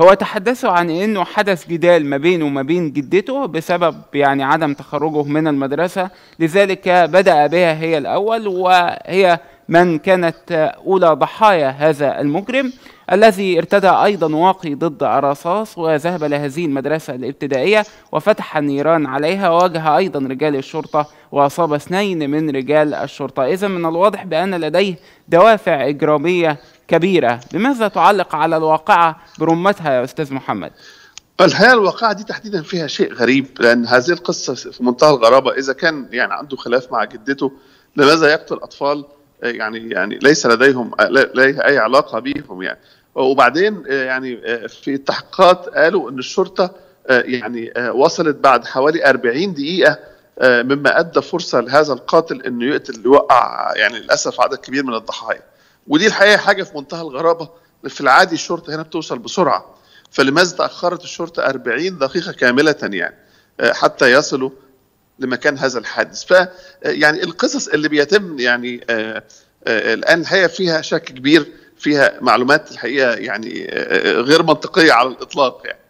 هو تحدثوا عن انه حدث جدال ما بينه وما بين جدته بسبب يعني عدم تخرجه من المدرسه لذلك بدا بها هي الاول وهي من كانت اولى ضحايا هذا المجرم الذي ارتدى ايضا واقي ضد الرصاص وذهب لهذه المدرسه الابتدائيه وفتح النيران عليها وواجه ايضا رجال الشرطه واصاب اثنين من رجال الشرطه اذا من الواضح بان لديه دوافع اجراميه كبيرة بماذا تعلق على الواقعة برمتها يا أستاذ محمد؟ الحقيقه الواقعه دي تحديدا فيها شيء غريب لان هذه القصه في منتهى الغرابه اذا كان يعني عنده خلاف مع جدته لماذا يقتل اطفال يعني يعني ليس لديهم لديه اي علاقه بهم يعني وبعدين يعني في التحقيقات قالوا ان الشرطه يعني وصلت بعد حوالي 40 دقيقه مما ادى فرصه لهذا القاتل انه يقتل يوقع يعني للاسف عدد كبير من الضحايا. ودي الحقيقه حاجه في منتهى الغرابه في العادي الشرطه هنا بتوصل بسرعه فلماذا تاخرت الشرطه 40 دقيقه كامله يعني آه، حتى يصلوا لمكان هذا الحادث ف آه، يعني القصص اللي بيتم يعني آه، الان الحقيقه فيها شك كبير فيها معلومات الحقيقه يعني غير منطقيه على الاطلاق يعني